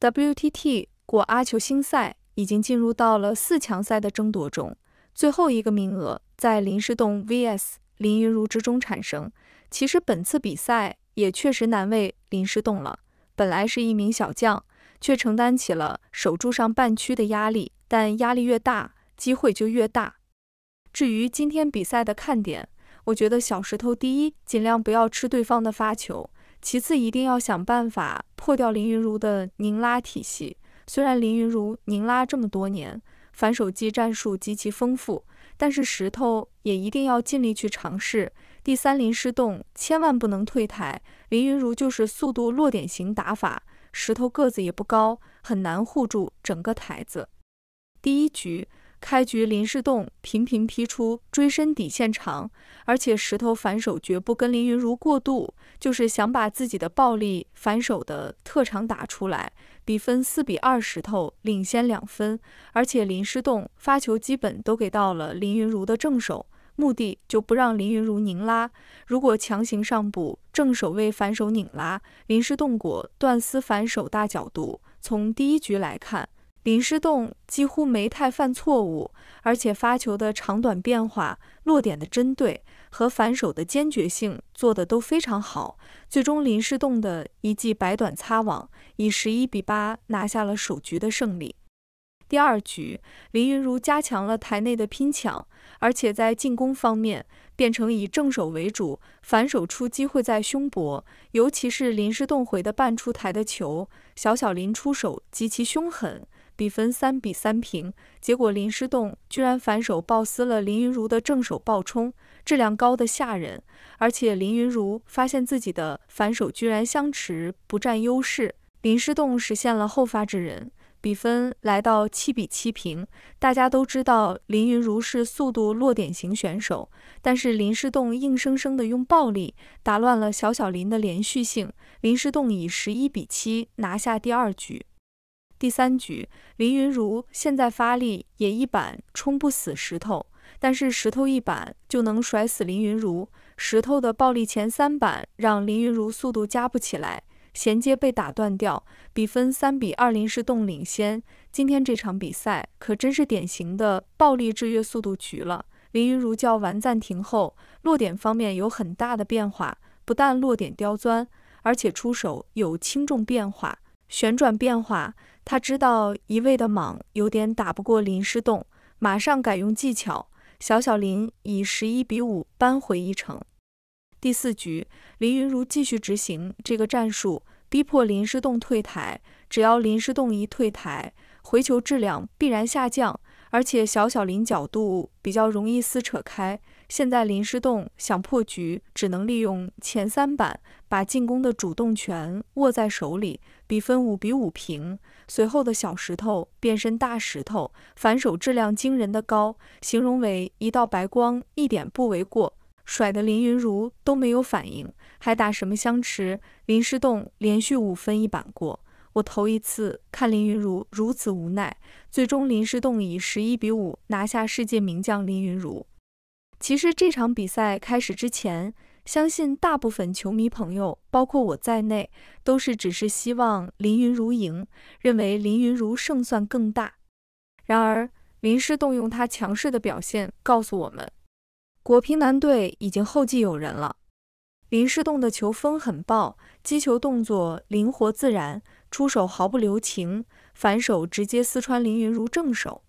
WTT 过阿球新赛已经进入到了四强赛的争夺中，最后一个名额在林诗栋 vs 林昀儒之中产生。其实本次比赛也确实难为林诗栋了，本来是一名小将，却承担起了守住上半区的压力。但压力越大，机会就越大。至于今天比赛的看点，我觉得小石头第一，尽量不要吃对方的发球。其次，一定要想办法破掉林云如的拧拉体系。虽然林云如拧拉这么多年，反手击战术极其丰富，但是石头也一定要尽力去尝试。第三，林诗洞千万不能退台。林云如就是速度落点型打法，石头个子也不高，很难护住整个台子。第一局。开局林诗栋频频劈出追身底线长，而且石头反手绝不跟林云如过渡，就是想把自己的暴力反手的特长打出来。比分四比二，石头领先两分。而且林诗栋发球基本都给到了林云如的正手，目的就不让林云如拧拉。如果强行上补正手位反手拧拉，林诗栋果断撕反手大角度。从第一局来看。林诗栋几乎没太犯错误，而且发球的长短变化、落点的针对和反手的坚决性做得都非常好。最终，林诗栋的一记摆短擦网，以十一比八拿下了首局的胜利。第二局，林昀儒加强了台内的拼抢，而且在进攻方面变成以正手为主，反手出机会在胸搏。尤其是林诗栋回的半出台的球，小小林出手极其凶狠。比分三比三平，结果林诗栋居然反手暴撕了林昀儒的正手暴冲，质量高的吓人。而且林昀儒发现自己的反手居然相持不占优势，林诗栋实现了后发制人，比分来到七比七平。大家都知道林昀儒是速度落点型选手，但是林诗栋硬生生的用暴力打乱了小小林的连续性，林诗栋以十一比七拿下第二局。第三局，林云如现在发力也一板冲不死石头，但是石头一板就能甩死林云如。石头的暴力前三板让林云如速度加不起来，衔接被打断掉，比分三比二林诗栋领先。今天这场比赛可真是典型的暴力制约速度局了。林云如叫完暂停后，落点方面有很大的变化，不但落点刁钻，而且出手有轻重变化。旋转变化，他知道一味的莽有点打不过林诗栋，马上改用技巧。小小林以十一比五扳回一城。第四局，林云如继续执行这个战术，逼迫林诗栋退台。只要林诗栋一退台，回球质量必然下降。而且小小林角度比较容易撕扯开。现在林诗栋想破局，只能利用前三板把进攻的主动权握在手里。比分五比五平。随后的小石头变身大石头，反手质量惊人的高，形容为一道白光一点不为过，甩的林昀儒都没有反应，还打什么相持？林诗栋连续五分一板过。我头一次看林云如如此无奈，最终林诗栋以十一比五拿下世界名将林云如。其实这场比赛开始之前，相信大部分球迷朋友，包括我在内，都是只是希望林云如赢，认为林云如胜算更大。然而林诗栋用他强势的表现告诉我们，国乒男队已经后继有人了。林诗栋的球风很暴，击球动作灵活自然。出手毫不留情，反手直接撕穿林云如正手。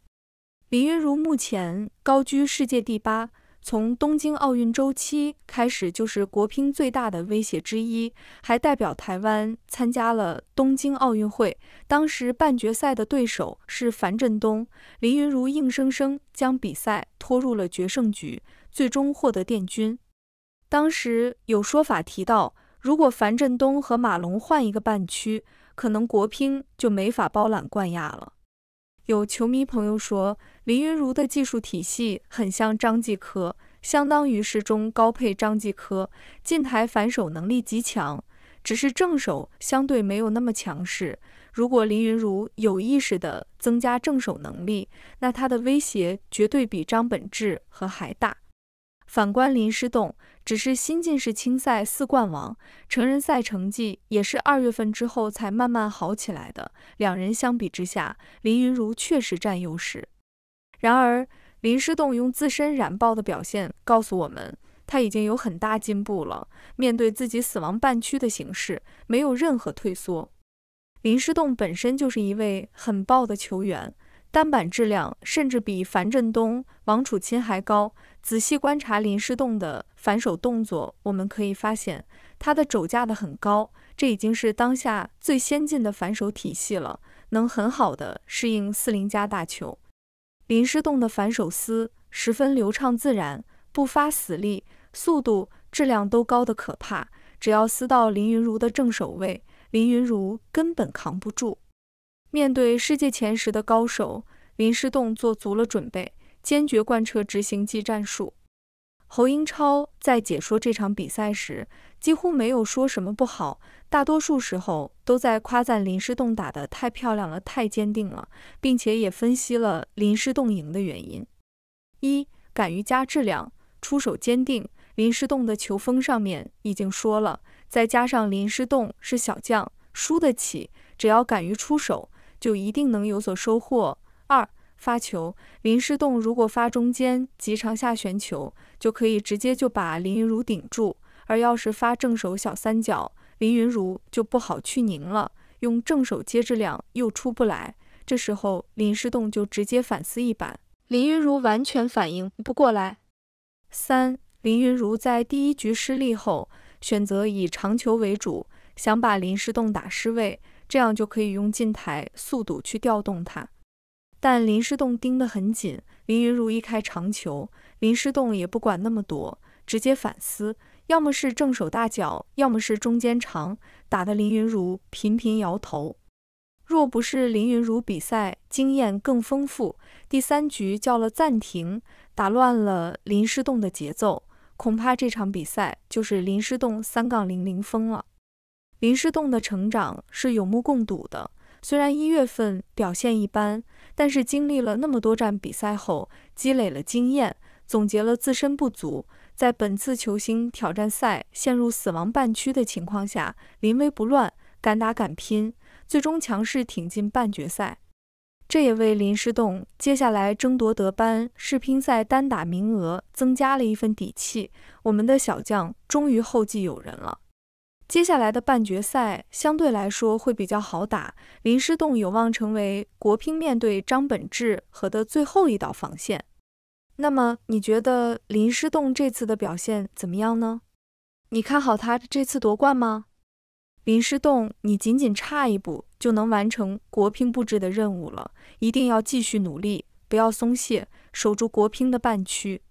林云如目前高居世界第八，从东京奥运周期开始就是国乒最大的威胁之一，还代表台湾参加了东京奥运会。当时半决赛的对手是樊振东，林云如硬生生将比赛拖入了决胜局，最终获得殿军。当时有说法提到，如果樊振东和马龙换一个半区。可能国乒就没法包揽冠亚了。有球迷朋友说，林云儒的技术体系很像张继科，相当于是中高配张继科。近台反手能力极强，只是正手相对没有那么强势。如果林云儒有意识的增加正手能力，那他的威胁绝对比张本智和还大。反观林诗栋，只是新进世青赛四冠王，成人赛成绩也是二月份之后才慢慢好起来的。两人相比之下，林昀儒确实占优势。然而，林诗栋用自身燃爆的表现告诉我们，他已经有很大进步了。面对自己死亡半区的形势，没有任何退缩。林诗栋本身就是一位很爆的球员。单板质量甚至比樊振东、王楚钦还高。仔细观察林诗栋的反手动作，我们可以发现他的肘架得很高，这已经是当下最先进的反手体系了，能很好的适应四零加大球。林诗栋的反手撕十分流畅自然，不发死力，速度、质量都高得可怕。只要撕到林昀儒的正手位，林昀儒根本扛不住。面对世界前十的高手，林诗栋做足了准备，坚决贯彻执行技战术。侯英超在解说这场比赛时，几乎没有说什么不好，大多数时候都在夸赞林诗栋打得太漂亮了，太坚定了，并且也分析了林诗栋赢的原因：一、敢于加质量，出手坚定。林诗栋的球风上面已经说了，再加上林诗栋是小将，输得起，只要敢于出手。就一定能有所收获。二发球，林诗栋如果发中间及长下旋球，就可以直接就把林云如顶住；而要是发正手小三角，林云如就不好去拧了，用正手接质量又出不来。这时候林诗栋就直接反撕一板，林云如完全反应不过来。三林云如在第一局失利后，选择以长球为主，想把林诗栋打失位。这样就可以用近台速度去调动他，但林诗栋盯得很紧。林云如一开长球，林诗栋也不管那么多，直接反思，要么是正手大脚，要么是中间长，打得林云如频频摇头。若不是林云如比赛经验更丰富，第三局叫了暂停，打乱了林诗栋的节奏，恐怕这场比赛就是林诗栋三杠零零封了。林诗栋的成长是有目共睹的。虽然一月份表现一般，但是经历了那么多站比赛后，积累了经验，总结了自身不足，在本次球星挑战赛陷入死亡半区的情况下，临危不乱，敢打敢拼，最终强势挺进半决赛。这也为林诗栋接下来争夺德班世乒赛单打名额增加了一份底气。我们的小将终于后继有人了。接下来的半决赛相对来说会比较好打，林诗栋有望成为国乒面对张本智和的最后一道防线。那么你觉得林诗栋这次的表现怎么样呢？你看好他这次夺冠吗？林诗栋，你仅仅差一步就能完成国乒布置的任务了，一定要继续努力，不要松懈，守住国乒的半区。